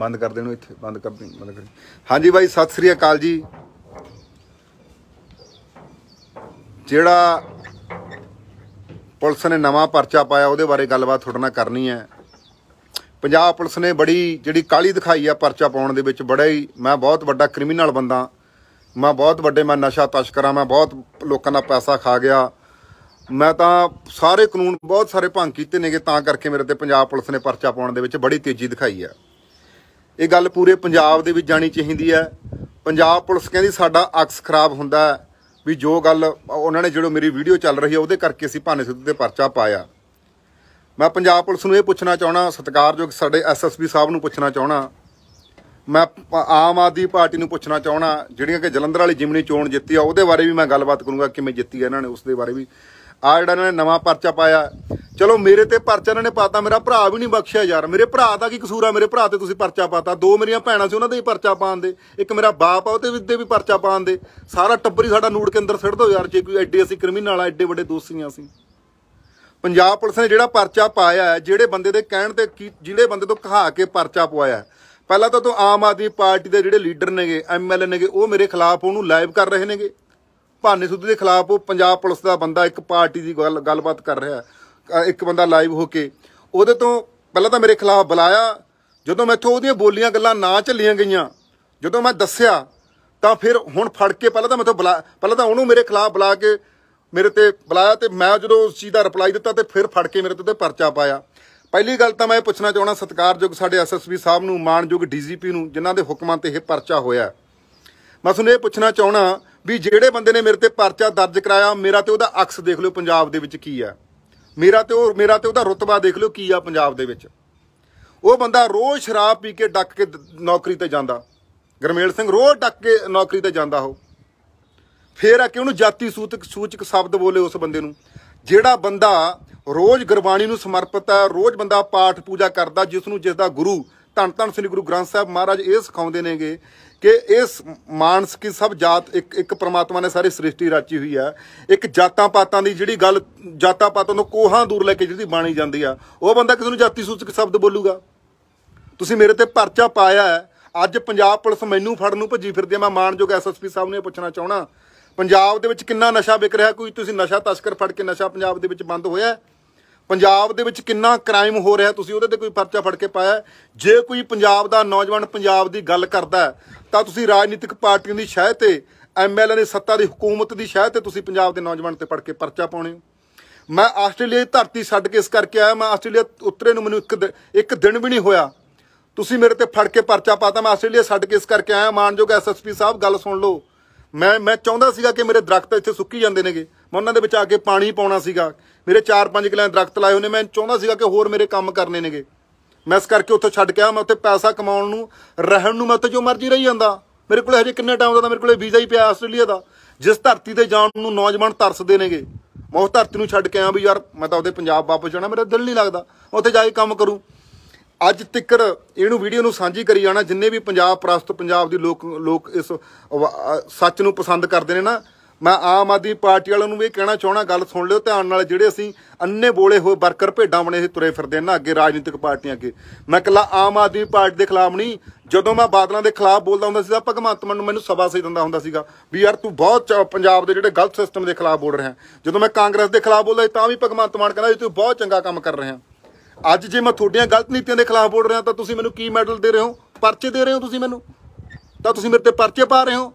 ਬੰਦ ਕਰ ਦੇਣੋ ਇੱਥੇ ਬੰਦ ਕਰ ਬੰਦ ਕਰ ਹਾਂਜੀ ਬਾਈ ਸਤਿ ਸ੍ਰੀ ਅਕਾਲ ਜੀ ਜਿਹੜਾ ਪੁਲਿਸ ਨੇ ਨਵਾਂ ਪਰਚਾ ਪਾਇਆ ਉਹਦੇ ਬਾਰੇ ਗੱਲਬਾਤ ਤੁਹਾਡੇ ਨਾਲ ਕਰਨੀ ਹੈ ਪੰਜਾਬ ਪੁਲਿਸ ਨੇ ਬੜੀ ਜਿਹੜੀ ਕਾਲੀ ਦਿਖਾਈ ਆ ਪਰਚਾ ਪਾਉਣ ਦੇ ਵਿੱਚ ਬੜਾ ਹੀ ਮੈਂ ਬਹੁਤ ਵੱਡਾ ਕ੍ਰਿਮੀਨਲ ਬੰਦਾ ਮੈਂ ਬਹੁਤ ਵੱਡੇ ਮੈਂ ਨਸ਼ਾ ਤਸਕਰਾਂ ਮੈਂ ਬਹੁਤ ਲੋਕਾਂ ਦਾ ਪੈਸਾ ਖਾ ਗਿਆ ਮੈਂ ਤਾਂ ਸਾਰੇ ਕਾਨੂੰਨ ਬਹੁਤ ਸਾਰੇ ਭੰਗ ਕੀਤੇ ਨੇਗੇ ਤਾਂ ਕਰਕੇ ਮੇਰੇ ਤੇ ਪੰਜਾਬ ਪੁਲਿਸ ਨੇ ਪਰਚਾ ਪਾਉਣ ਦੇ ਵਿੱਚ ਬੜੀ ਤੇਜ਼ੀ ਦਿਖਾਈ ਆ ਇਹ ਗੱਲ ਪੂਰੇ ਪੰਜਾਬ ਦੇ ਵਿੱਚ ਜਾਣੀ ਚਾਹੀਦੀ ਹੈ ਪੰਜਾਬ ਪੁਲਿਸ ਕਹਿੰਦੀ ਸਾਡਾ ਅਕਸ ਖਰਾਬ ਹੁੰਦਾ ਵੀ ਜੋ ਗੱਲ ਉਹਨਾਂ ਨੇ ਜਿਹੜੋ ਮੇਰੀ ਵੀਡੀਓ ਚੱਲ ਰਹੀ ਹੈ ਉਹਦੇ ਕਰਕੇ ਅਸੀਂ ਭਾਨੇ ਸਿੱਧੂ ਤੇ ਪਰਚਾ ਪਾਇਆ ਮੈਂ ਪੰਜਾਬ ਪੁਲਿਸ ਨੂੰ ਇਹ ਪੁੱਛਣਾ ਚਾਹਣਾ ਸਤਿਕਾਰਯੋਗ ਸਾਡੇ ਐਸਐਸਪੀ ਸਾਹਿਬ ਨੂੰ ਪੁੱਛਣਾ ਚਾਹਣਾ ਮੈਂ ਆਮ ਆਦਮੀ ਪਾਰਟੀ ਨੂੰ ਪੁੱਛਣਾ ਚਾਹਣਾ ਜਿਹੜੀਆਂ ਕਿ ਜਲੰਧਰ ਵਾਲੀ ਜਿਮਨੀ ਚੋਣ ਜਿੱਤੀ ਆ ਉਹਦੇ ਬਾਰੇ ਵੀ ਮੈਂ ਗੱਲਬਾਤ ਕਰੂੰਗਾ ਕਿਵੇਂ ਜਿੱਤੀ ਆ ਇਹਨਾਂ ਨੇ ਉਸ ਦੇ ਬਾਰੇ ਵੀ ਆ ਜਿਹੜਾ ਇਹਨਾਂ ਨੇ ਨਵਾਂ ਪਰਚਾ ਪਾਇਆ ਚਲੋ ਮੇਰੇ ਤੇ ਪਰਚਾ ਇਹਨਾਂ ਨੇ ਪਾਤਾ ਮੇਰਾ ਭਰਾ ਵੀ ਨਹੀਂ ਬਖਸ਼ਿਆ ਯਾਰ ਮੇਰੇ ਭਰਾ ਦਾ ਕੀ ਕਸੂਰ ਆ ਮੇਰੇ ਭਰਾ ਤੇ ਤੁਸੀਂ ਪਰਚਾ ਪਾਤਾ ਦੋ ਮੇਰੀਆਂ ਭੈਣਾਂ ਸੀ ਉਹਨਾਂ ਦੇ ਵੀ ਪਰਚਾ ਪਾਣ ਦੇ ਇੱਕ ਮੇਰਾ ਬਾਪ ਆ ਉਹਦੇ ਵੀ ਤੇ ਵੀ ਪਰਚਾ ਪਾਣ ਦੇ ਸਾਰਾ ਟੱਬਰ ਹੀ ਸਾਡਾ ਨੂੜ ਕੇ ਅੰਦਰ ਸਿੱੜ ਦੋ ਯਾਰ ਜੇ ਕੋਈ ਐਡੇ ਅਸੀਂ ਕ੍ਰਿਮੀਨਲ ਆ ਐਡੇ ਵੱਡੇ ਦੋਸਤੀਆਂ ਅਸੀਂ ਪੰਜਾਬ ਪੁਲਿਸ ਨੇ ਜਿਹੜਾ ਪਰਚਾ ਪਾਇਆ ਹੈ ਜਿਹੜੇ ਬੰਦੇ ਦੇ ਕਹਿਣ ਤੇ ਜਿਹੜੇ ਬੰਦੇ ਤੋਂ ਕਹਾ ਕੇ ਪਰਚਾ ਪਵਾਇਆ ਪਹਿਲਾਂ ਤਾਂ ਤੋਂ ਆਮ ਆਦਮੀ ਪਾਰਟੀ ਦੇ ਜਿਹੜੇ ਲੀਡਰ ਨੇਗੇ ਐਮਐਲਏ ਨੇਗੇ ਉਹ ਮੇਰੇ ਖਿਲਾਫ ਉਹਨੂੰ ਲਾਈਵ ਕਰ ਰਹੇ ਨੇਗੇ ਭਾਨੇ ਸੁੱਧੂ ਦੇ ਖਿਲਾਫ ਉਹ ਪੰਜਾਬ ਪੁਲਿਸ ਦਾ ਬੰਦਾ ਇੱਕ ਪਾਰਟੀ ਦੀ ਗੱਲਬਾਤ ਕਰ ਰਿਹਾ ਇੱਕ ਬੰਦਾ ਲਾਈਵ ਹੋ ਕੇ ਉਹਦੇ ਤੋਂ ਪਹਿਲਾਂ ਤਾਂ ਮੇਰੇ ਖਿਲਾਫ ਬੁਲਾਇਆ ਜਦੋਂ ਮੈਥੋਂ ਉਹਦੀਆਂ ਬੋਲੀਆਂ ਗੱਲਾਂ ਨਾ ਚੱਲੀਆਂ ਗਈਆਂ ਜਦੋਂ ਮੈਂ ਦੱਸਿਆ ਤਾਂ ਫਿਰ ਹੁਣ ਫੜ ਕੇ ਪਹਿਲਾਂ ਤਾਂ ਮੈਥੋਂ ਬੁਲਾ ਪਹਿਲਾਂ ਤਾਂ ਉਹਨੂੰ ਮੇਰੇ ਖਿਲਾਫ ਬੁਲਾ ਕੇ ਮੇਰੇ ਤੇ ਬੁਲਾਇਆ ਤੇ ਮੈਂ ਜਦੋਂ ਉਸ ਚੀਜ਼ ਦਾ ਰਿਪਲਾਈ ਦਿੱਤਾ ਤੇ ਫਿਰ ਫੜ ਕੇ ਮੇਰੇ ਤੇ ਪਰਚਾ ਪਾਇਆ ਪਹਿਲੀ ਗੱਲ ਤਾਂ ਮੈਂ ਇਹ ਪੁੱਛਣਾ ਚਾਹਣਾ ਸਤਿਕਾਰਯੋਗ ਸਾਡੇ ਐਸਐਸਪੀ ਸਾਹਿਬ ਨੂੰ ਮਾਨਯੋਗ ਡੀਜੀਪੀ ਨੂੰ ਜਿਨ੍ਹਾਂ ਦੇ ਹੁਕਮਾਂ ਤੇ ਇਹ ਪਰਚਾ ਹੋਇਆ ਮੈਂ ਤੁਹਾਨੂੰ ਇਹ ਪੁੱਛਣਾ ਚਾਹਣਾ ਵੀ ਜਿਹੜੇ ਬੰਦੇ ਨੇ ਮੇਰੇ ਤੇ ਪਰਚਾ ਦਰਜ ਕਰਾਇਆ ਮੇਰਾ ਤੇ ਉਹਦਾ ਅਕਸ ਦੇਖ ਲਿਓ ਪੰਜਾਬ ਦੇ ਵਿੱਚ ਕੀ ਹੈ ਮੇਰਾ ਤੇ ਉਹ ਮੇਰਾ ਤੇ ਉਹਦਾ ਰੁਤਬਾ ਦੇਖ ਲਿਓ ਕੀ ਆ ਪੰਜਾਬ ਦੇ ਵਿੱਚ ਉਹ ਬੰਦਾ ਰੋਜ਼ ਸ਼ਰਾਬ ਪੀ ਕੇ ਡੱਕ ਕੇ ਨੌਕਰੀ ਤੇ ਜਾਂਦਾ ਗਰਮੇਲ ਸਿੰਘ ਰੋਜ਼ ਡੱਕ ਕੇ ਨੌਕਰੀ ਤੇ ਜਾਂਦਾ ਉਹ ਫੇਰ ਆ ਕਿ ਉਹਨੂੰ ਜਾਤੀ ਸੂਤਕ ਸੂਚਕ ਸ਼ਬਦ ਬੋਲੇ ਉਸ ਬੰਦੇ ਨੂੰ ਜਿਹੜਾ ਬੰਦਾ ਰੋਜ਼ ਗੁਰਬਾਣੀ ਨੂੰ ਸਮਰਪਿਤ ਹੈ ਰੋਜ਼ ਬੰਦਾ ਪਾਠ ਪੂਜਾ ਕਰਦਾ ਜਿਸ ਨੂੰ ਜਿਸ ਦਾ ਗੁਰੂ ਧੰਨ ਧੰਨ ਸ੍ਰੀ ਗੁਰੂ ਗ੍ਰੰਥ ਸਾਹਿਬ ਮਹਾਰਾਜ ਇਹ ਸਿਖਾਉਂਦੇ ਨੇਗੇ ਕਿ ਇਸ ਮਾਨਸ ਕੀ ਸਭ ਜਾਤ ਇੱਕ ਇੱਕ ਪ੍ਰਮਾਤਮਾ ਨੇ ਸਾਰੀ ਸ੍ਰਿਸ਼ਟੀ ਰਚੀ ਹੋਈ ਆ ਇੱਕ ਜਾਤਾਂ ਪਾਤਾਂ ਦੀ ਜਿਹੜੀ ਗੱਲ ਜਾਤਾਂ ਪਾਤਾਂ ਨੂੰ ਕੋਹਾਂ ਦੂਰ ਲੈ ਕੇ ਜਿਹੜੀ ਬਾਣੀ ਜਾਂਦੀ ਆ ਉਹ ਬੰਦਾ ਕਿਸ ਨੂੰ ਜਾਤੀ ਸੂਚਕ ਸ਼ਬਦ ਬੋਲੂਗਾ ਤੁਸੀਂ ਮੇਰੇ ਤੇ ਪਰਚਾ ਪਾਇਆ ਹੈ ਅੱਜ ਪੰਜਾਬ ਪੁਲਿਸ ਮੈਨੂੰ ਫੜਨ ਨੂੰ ਭੱਜੀ ਫਿਰਦੀ ਆ ਮੈਂ ਮਾਨਯੋਗ ਐਸਐਸਪੀ ਸਾਹਿਬ ਨੇ ਪੁੱਛਣਾ ਚਾਹਣਾ ਪੰਜਾਬ ਦੇ ਵਿੱਚ ਕਿੰਨਾ ਨਸ਼ਾ ਵਿਕ ਰਿਹਾ ਕੋਈ ਤੁਸੀਂ ਨਸ਼ਾ ਤਸਕਰ ਫੜ ਕੇ ਨਸ਼ਾ ਪੰਜਾਬ ਦੇ ਵਿੱਚ ਬੰਦ ਹੋਇਆ ਪੰਜਾਬ ਦੇ ਵਿੱਚ ਕਿੰਨਾ ਕ੍ਰਾਈਮ ਹੋ ਰਿਹਾ ਤੁਸੀਂ ਉਹਦੇ ਤੇ ਕੋਈ ਪਰਚਾ ਫੜ ਕੇ ਪਾਇਆ ਜੇ ਕੋਈ ਪੰਜਾਬ ਦਾ ਨੌਜਵਾਨ ਪੰਜਾਬ ਦੀ ਗੱਲ ਕਰਦਾ ਤਾਂ ਤੁਸੀਂ ਰਾਜਨੀਤਿਕ ਪਾਰਟੀਆਂ ਦੀ ਸ਼ਹਿ ਤੇ ਐਮਐਲਏ ਨੇ ਸੱਤਾ ਦੀ ਹਕੂਮਤ ਦੀ ਸ਼ਹਿ ਤੇ ਤੁਸੀਂ ਪੰਜਾਬ ਦੇ ਨੌਜਵਾਨ ਤੇ ਪੜ ਕੇ ਪਰਚਾ ਪਾਉਣੇ ਮੈਂ ਆਸਟ੍ਰੇਲੀਆ ਦੀ ਧਰਤੀ ਛੱਡ ਕੇ ਇਸ ਕਰਕੇ ਆਇਆ ਮੈਂ ਆਸਟ੍ਰੇਲੀਆ ਉੱਤਰੇ ਨੂੰ ਮੈਨੂੰ ਇੱਕ ਇੱਕ ਦਿਨ ਵੀ ਨਹੀਂ ਹੋਇਆ ਤੁਸੀਂ ਮੇਰੇ ਤੇ ਫੜ ਕੇ ਪਰਚਾ ਪਾਤਾ ਮੈਂ ਆਸਟ੍ਰੇਲੀਆ ਛੱਡ ਕੇ ਇਸ ਕਰਕੇ ਆਇਆ ਮਾਨਯੋਗ ਐਸਐਸਪੀ ਸਾਹਿਬ ਗੱਲ ਸੁਣ ਲਓ ਮੈਂ ਮੈਂ ਚਾਹੁੰਦਾ ਸੀਗਾ ਕਿ ਮੇਰੇ ਦਰਖਤ ਇੱਥੇ ਸੁੱਕੀ ਜਾਂਦੇ ਨੇਗੇ ਮੈਂ ਉਹਨਾਂ ਦੇ ਵਿੱਚ ਆ ਕੇ ਪਾਣੀ ਪਾਉਣਾ ਸੀਗਾ ਮੇਰੇ 4-5 ਕਿਲਿਆਂ ਦਰਖਤ ਲਾਏ ਹੋਨੇ ਮੈਂ ਚਾਹੁੰਦਾ ਸੀਗਾ ਕਿ ਹੋਰ ਮੇਰੇ ਕੰਮ ਕਰਨੇ ਨੇਗੇ ਮੈਂ ਇਸ ਕਰਕੇ ਉੱਥੇ ਛੱਡ ਕੇ ਆ ਮੈਂ ਉੱਥੇ ਪੈਸਾ ਕਮਾਉਣ ਨੂੰ ਰਹਿਣ ਨੂੰ ਮੈਂ ਤਾਂ ਜੋ ਮਰਜ਼ੀ ਰਹੀ ਜਾਂਦਾ ਮੇਰੇ ਕੋਲ ਹਜੇ ਕਿੰਨੇ ਟਾਈਮ ਦਾ ਮੇਰੇ ਕੋਲੇ ਵੀਜ਼ਾ ਹੀ ਪਿਆ ਆਸਟ੍ਰੇਲੀਆ ਦਾ ਜਿਸ ਧਰਤੀ ਤੇ ਜਾਣ ਨੂੰ ਨੌਜਵਾਨ ਤਰਸਦੇ ਨੇਗੇ ਮੈਂ ਉਸ ਧਰਤੀ ਨੂੰ ਛੱਡ ਕੇ ਆ ਵੀ ਯਾਰ ਮੈਂ ਤਾਂ ਉਹਦੇ ਪੰਜਾਬ ਵਾਪਸ ਜਾਣਾ ਮੇਰਾ ਦਿਲ ਨਹੀਂ ਲੱਗਦਾ ਉੱਥੇ ਜਾ ਕੇ ਕੰਮ ਕਰੂੰ ਅੱਜ ਤਿੱਕਰ ਇਹਨੂੰ ਵੀਡੀਓ ਨੂੰ ਸਾਂਝੀ ਕਰੀ ਜਾਣਾ ਜਿੰਨੇ ਵੀ ਪੰਜਾਬ ਪ੍ਰਸਤ ਪੰਜਾਬ ਦੀ ਲੋਕ ਲੋਕ ਇਸ ਸੱਚ ਨੂੰ ਪਸੰਦ ਕਰਦੇ ਨੇ ਨਾ ਮੈਂ ਆਮ ਆਦਮੀ ਪਾਰਟੀ ਵਾਲਿਆਂ ਨੂੰ ਵੀ ਕਹਿਣਾ ਚਾਹਣਾ ਗੱਲ ਸੁਣ ਲਿਓ ਧਿਆਨ ਨਾਲ ਜਿਹੜੇ ਅਸੀਂ ਅੰਨੇ ਬੋਲੇ ਹੋਏ ਵਰਕਰ ਭੇਡਾਂ ਬਣੇ ਸੀ ਤੁਰੇ ਫਿਰਦੇ ਨਾ ਅੱਗੇ ਰਾਜਨੀਤਿਕ ਪਾਰਟੀਆਂ ਅੱਗੇ ਮੈਂ ਕੱਲਾ ਆਮ ਆਦਮੀ ਪਾਰਟੀ ਦੇ ਖਿਲਾਫ ਨਹੀਂ ਜਦੋਂ ਮੈਂ ਬਾਦਲਾਂ ਦੇ ਖਿਲਾਫ ਬੋਲਦਾ ਹੁੰਦਾ ਸੀ ਤਾਂ ਭਗਵੰਤ ਮਾਨ ਨੂੰ ਮੈਨੂੰ ਸਭਾ ਸੇ ਦਿੰਦਾ ਹੁੰਦਾ ਸੀਗਾ ਵੀ ਯਾਰ ਤੂੰ ਬਹੁਤ ਪੰਜਾਬ ਦੇ ਜਿਹੜੇ ਗਲਤ ਸਿਸਟਮ ਦੇ ਖਿਲਾਫ ਬੋਲ ਰਿਹਾ ਜਦੋਂ ਮੈਂ ਕਾਂਗਰਸ ਦੇ ਖਿਲਾਫ ਬੋਲਦਾ ਤਾਂ ਵੀ ਭਗਵੰਤ ਮਾਨ ਕਹਿੰਦਾ ਤੂੰ ਬਹੁਤ ਚੰਗਾ ਕੰਮ ਕਰ ਰਿਹਾ ਅੱਜ ਜੇ ਮੈਂ ਤੁਹਾਡੀਆਂ ਗਲਤ ਨੀਤੀਆਂ ਦੇ ਖਿਲਾਫ ਬੋਲ ਰਿਹਾ ਤਾਂ ਤੁਸੀਂ ਮੈਨੂੰ ਕੀ ਮੈਡਲ ਦੇ ਰਹੇ ਹੋ ਪਰਚੇ ਦੇ ਰਹੇ ਹੋ ਤੁਸੀਂ ਮੈਨੂੰ ਤਾਂ ਤੁਸੀਂ ਮੇਰੇ ਤੇ ਪਰਚੇ ਪਾ ਰਹੇ ਹੋ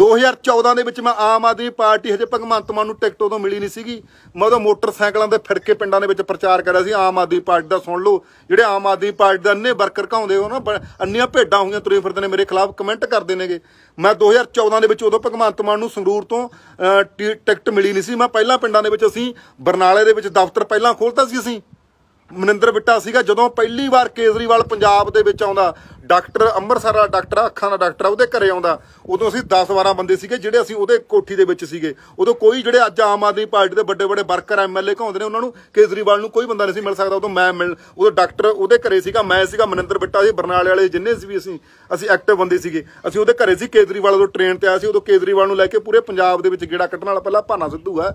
2014 ਦੇ ਵਿੱਚ ਮੈਂ ਆਮ ਆਦਮੀ ਪਾਰਟੀ ਹਜੇ ਭਗਵੰਤ ਮਾਨ ਨੂੰ ਟਿਕਟ ਉਦੋਂ ਮਿਲੀ ਨਹੀਂ ਸੀਗੀ ਮੈਂ ਉਦੋਂ ਮੋਟਰਸਾਈਕਲਾਂ ਦੇ ਫਿਰਕੇ ਪਿੰਡਾਂ ਦੇ ਵਿੱਚ ਪ੍ਰਚਾਰ ਕਰਿਆ ਸੀ ਆਮ ਆਦਮੀ ਪਾਰਟੀ ਦਾ ਸੁਣ ਲਓ ਜਿਹੜੇ ਆਮ ਆਦਮੀ ਪਾਰਟੀ ਦੇ ਅੰਨੇ ਵਰਕਰ ਘਾਉਂਦੇ ਹੋ ਨਾ ਅੰਨੀਆਂ ਭੇਡਾਂ ਹੋਈਆਂ ਤੁਰੇ ਫਿਰਦੇ ਨੇ ਮੇਰੇ ਖਿਲਾਫ ਕਮੈਂਟ ਕਰਦੇ ਨੇਗੇ ਮੈਂ 2014 ਦੇ ਵਿੱਚ ਉਦੋਂ ਭਗਵੰਤ ਮਾਨ ਨੂੰ ਸੰਗਰੂਰ ਤੋਂ ਟਿਕਟ ਮਿਲੀ ਨਹੀਂ ਸੀ ਮੈਂ ਪਹਿਲਾਂ ਪਿੰਡਾਂ ਦੇ ਵਿੱਚ ਅਸੀਂ ਬਰਨਾਲੇ ਦੇ ਵਿੱਚ ਦਫ਼ਤਰ ਪਹਿਲਾਂ ਖੋਲਤਾ ਸੀ ਅਸੀਂ ਮਨਿੰਦਰ ਬਿੱਟਾ ਸੀਗਾ ਜਦੋਂ ਪਹਿਲੀ ਵਾਰ ਕੇਜਰੀਵਾਲ ਪੰਜਾਬ ਦੇ ਵਿੱਚ ਆਉਂਦਾ ਡਾਕਟਰ ਅੰਮ੍ਰਿਤਸਰ ਦਾ ਡਾਕਟਰ ਅੱਖਾਂ ਦਾ ਡਾਕਟਰ ਉਹਦੇ ਘਰੇ ਆਉਂਦਾ ਉਦੋਂ ਅਸੀਂ 10-12 ਬੰਦੇ ਸੀਗੇ ਜਿਹੜੇ ਅਸੀਂ ਉਹਦੇ ਕੋਠੀ ਦੇ ਵਿੱਚ ਸੀਗੇ ਉਦੋਂ ਕੋਈ ਜਿਹੜੇ ਅੱਜ ਆਮ ਆਦਮੀ ਪਾਰਟੀ ਦੇ ਵੱਡੇ-ਵੱਡੇ ਵਰਕਰ ਐਮਐਲਏ ਘਾਉਂਦੇ ਨੇ ਉਹਨਾਂ ਨੂੰ ਕੇਜਰੀਵਾਲ ਨੂੰ ਕੋਈ ਬੰਦਾ ਨਹੀਂ ਸੀ ਮਿਲ ਸਕਦਾ ਉਦੋਂ ਮੈਂ ਮਿਲ ਉਦੋਂ ਡਾਕਟਰ ਉਹਦੇ ਘਰੇ ਸੀਗਾ ਮੈਂ ਸੀਗਾ ਮਨਿੰਦਰ ਬਿੱਟਾ ਸੀ ਬਰਨਾਲੇ ਵਾਲੇ ਜਿੰਨੇ ਸੀ ਵੀ ਅਸੀਂ ਅਸੀਂ ਐਕਟਿਵ ਬੰਦੇ ਸੀਗੇ ਅਸੀਂ ਉਹਦੇ ਘਰੇ ਸੀ ਕੇਜਰੀਵਾਲ ਉਦੋਂ ਟ੍ਰੇਨ ਤੇ ਆਇਆ ਸੀ ਉਦੋਂ ਕੇਜਰੀਵਾਲ ਨੂੰ ਲੈ ਕੇ ਪੂਰੇ ਪੰਜਾਬ ਦੇ ਵਿੱਚ ਗੇੜਾ ਕੱਢਣ ਵਾਲਾ ਪਹਿਲਾ ਭਾਨਾ ਸਿੱਧੂ ਆ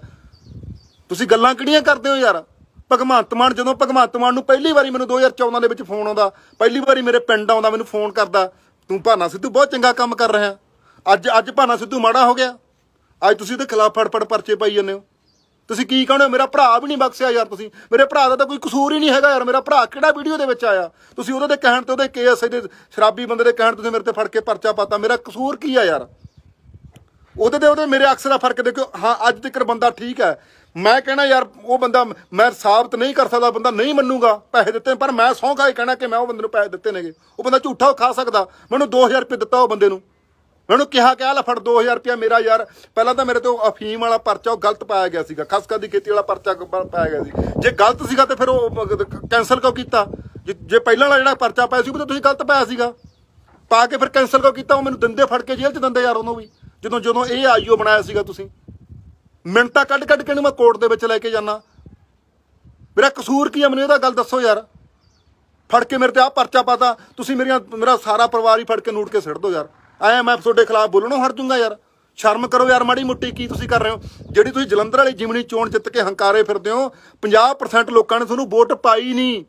ਤੁਸੀਂ ਗੱਲਾਂ ਕਿਹੜੀਆਂ ਕਰਦੇ ਹੋ ਯਾਰ ਭਗਵੰਤ ਮਾਨ ਜਦੋਂ ਭਗਵੰਤ ਮਾਨ ਨੂੰ ਪਹਿਲੀ ਵਾਰੀ ਮੈਨੂੰ 2014 ਦੇ ਵਿੱਚ ਫੋਨ ਆਉਂਦਾ ਪਹਿਲੀ ਵਾਰੀ ਮੇਰੇ ਪਿੰਡ ਆਉਂਦਾ ਮੈਨੂੰ ਫੋਨ ਕਰਦਾ ਤੂੰ ਭਾਨਾ ਸਿੱਧੂ ਬਹੁਤ ਚੰਗਾ ਕੰਮ ਕਰ ਰਿਹਾ ਅੱਜ ਅੱਜ ਭਾਨਾ ਸਿੱਧੂ ਮਾੜਾ ਹੋ ਗਿਆ ਅੱਜ ਤੁਸੀਂ ਉਹਦੇ ਖਿਲਾਫ ਫੜਫੜ ਪਰਚੇ ਪਾਈ ਜਾਂਦੇ ਹੋ ਤੁਸੀਂ ਕੀ ਕਹਿੰਦੇ ਹੋ ਮੇਰਾ ਭਰਾ ਵੀ ਨਹੀਂ ਬਖਸ਼ਿਆ ਯਾਰ ਤੁਸੀਂ ਮੇਰੇ ਭਰਾ ਦਾ ਤਾਂ ਕੋਈ ਕਸੂਰ ਹੀ ਨਹੀਂ ਹੈਗਾ ਯਾਰ ਮੇਰਾ ਭਰਾ ਕਿਹੜਾ ਵੀਡੀਓ ਦੇ ਵਿੱਚ ਆਇਆ ਤੁਸੀਂ ਉਹਦੇ ਦੇ ਕਹਿਣ ਤੇ ਉਹਦੇ ਕੇਐਸਆਈ ਦੇ ਸ਼ਰਾਬੀ ਬੰਦੇ ਦੇ ਕਹਿਣ ਤੁਸੀਂ ਮੇਰੇ ਤੇ ਫੜ ਕੇ ਪਰਚਾ ਪਾਤਾ ਮੇਰਾ ਕਸੂਰ ਕੀ ਆ ਯਾਰ ਉਹਦੇ ਤੇ ਉਹਦੇ ਮੇਰੇ ਅਕਸਰ ਦਾ ਫਰਕ ਦੇਖੋ ਹਾਂ ਅੱਜ ਤੱਕ ਬੰਦਾ ਠੀਕ ਹੈ ਮੈਂ ਕਹਿਣਾ ਯਾਰ ਉਹ ਬੰਦਾ ਮੈਂ ਸਾਬਤ ਨਹੀਂ ਕਰ ਸਕਦਾ ਬੰਦਾ ਨਹੀਂ ਮੰਨੂਗਾ ਪੈਸੇ ਦਿੱਤੇ ਪਰ ਮੈਂ ਸੌਂਗਾ ਇਹ ਕਹਿਣਾ ਕਿ ਮੈਂ ਉਹ ਬੰਦੇ ਨੂੰ ਪੈਸੇ ਦਿੱਤੇ ਨੇਗੇ ਉਹ ਬੰਦਾ ਝੂਠਾ ਖਾ ਸਕਦਾ ਮੈਨੂੰ 2000 ਰੁਪਏ ਦਿੱਤਾ ਉਹ ਬੰਦੇ ਨੂੰ ਮੈਨੂੰ ਕਿਹਾ ਕਿ ਆ ਲਫੜ 2000 ਰੁਪਏ ਮੇਰਾ ਯਾਰ ਪਹਿਲਾਂ ਤਾਂ ਮੇਰੇ ਤੋਂ ਅਫੀਮ ਵਾਲਾ ਪਰਚਾ ਉਹ ਗਲਤ ਪਾਇਆ ਗਿਆ ਸੀਗਾ ਖਸਕਾ ਦੀ ਖੇਤੀ ਵਾਲਾ ਪਰਚਾ ਪਾਇਆ ਗਿਆ ਸੀ ਜੇ ਗਲਤ ਸੀਗਾ ਤੇ ਫਿਰ ਉਹ ਕੈਨਸਲ ਕਿਉਂ ਕੀਤਾ ਜੇ ਪਹਿਲਾਂ ਵਾਲਾ ਜਿਹੜਾ ਪਰਚਾ ਪਾਇਆ ਸੀ ਉਹ ਤਾਂ ਤੁਸੀਂ ਗਲਤ ਪਾਇਆ ਸੀਗਾ ਪਾ ਕੇ ਫਿਰ ਕੈਨਸਲ ਕਿਉਂ ਕੀਤਾ ਉਹ ਮੈਨੂੰ ਦੰਦੇ ਫੜ ਕੇ ਜੇਲ੍ਹ 'ਚ ਦੰਦੇ ਯਾਰ ਉਹਨੂੰ ਵੀ ਜਦੋਂ ਜਦੋਂ ਇਹ ਆਈਓ ਬਣਾਇਆ ਸੀਗਾ ਤੁਸੀਂ ਮਿੰਟਾਂ ਕੱਢ ਕੱਢ ਕੇ ਨੂੰ ਮੈਂ ਕੋਰਟ ਦੇ ਵਿੱਚ ਲੈ ਕੇ ਜਾਣਾ ਮੇਰਾ ਕਸੂਰ ਕੀ ਹੈ ਮੈਨੂੰ ਇਹਦਾ ਗੱਲ ਦੱਸੋ ਯਾਰ ਫੜ ਕੇ ਮੇਰੇ ਤੇ ਆ ਪਰਚਾ ਪਾਤਾ ਤੁਸੀਂ ਮੇਰੀਆਂ ਮੇਰਾ ਸਾਰਾ ਪਰਿਵਾਰ ਹੀ ਫੜ ਕੇ ਨੂਟ ਕੇ ਸਿੱਟ ਦੋ ਯਾਰ ਐ ਮੈਂ ਤੁਹਾਡੇ ਖਿਲਾਫ ਬੋਲਣੋਂ ਹਟ ਜੂੰਗਾ ਯਾਰ ਸ਼ਰਮ ਕਰੋ ਯਾਰ ਮਾੜੀ ਮੁੱਟੀ ਕੀ ਤੁਸੀਂ ਕਰ ਰਹੇ ਹੋ ਜਿਹੜੀ ਤੁਸੀਂ ਜਲੰਧਰ ਵਾਲੀ ਜਿਮਣੀ ਚੋਣ ਜਿੱਤ ਕੇ ਹੰਕਾਰੇ ਫਿਰਦੇ ਹੋ 50% ਲੋਕਾਂ ਨੇ ਤੁਹਾਨੂੰ ਵੋਟ ਪਾਈ ਨਹੀਂ